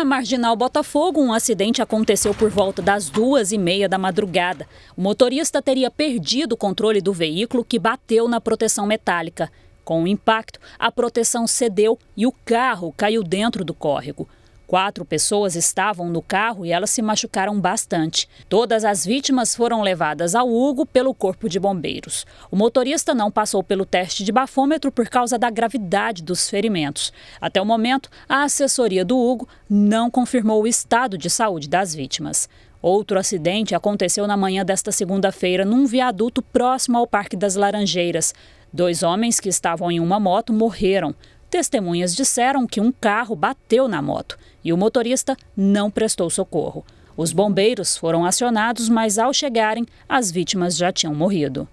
na Marginal Botafogo, um acidente aconteceu por volta das duas e meia da madrugada. O motorista teria perdido o controle do veículo que bateu na proteção metálica. Com o impacto, a proteção cedeu e o carro caiu dentro do córrego. Quatro pessoas estavam no carro e elas se machucaram bastante. Todas as vítimas foram levadas ao Hugo pelo Corpo de Bombeiros. O motorista não passou pelo teste de bafômetro por causa da gravidade dos ferimentos. Até o momento, a assessoria do Hugo não confirmou o estado de saúde das vítimas. Outro acidente aconteceu na manhã desta segunda-feira num viaduto próximo ao Parque das Laranjeiras. Dois homens que estavam em uma moto morreram. Testemunhas disseram que um carro bateu na moto e o motorista não prestou socorro. Os bombeiros foram acionados, mas ao chegarem, as vítimas já tinham morrido.